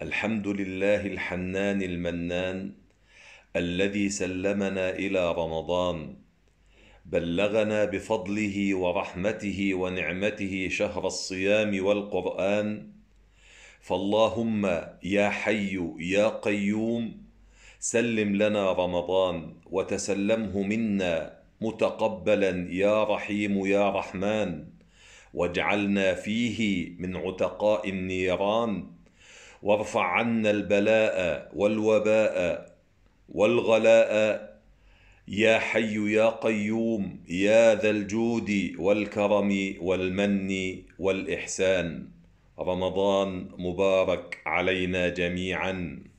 الحمد لله الحنان المنان الذي سلمنا إلى رمضان بلغنا بفضله ورحمته ونعمته شهر الصيام والقرآن فاللهم يا حي يا قيوم سلم لنا رمضان وتسلمه منا متقبلا يا رحيم يا رحمن واجعلنا فيه من عتقاء النيران وارفع عنا البلاء والوباء والغلاء يا حي يا قيوم يا ذا الجود والكرم والمن والاحسان رمضان مبارك علينا جميعا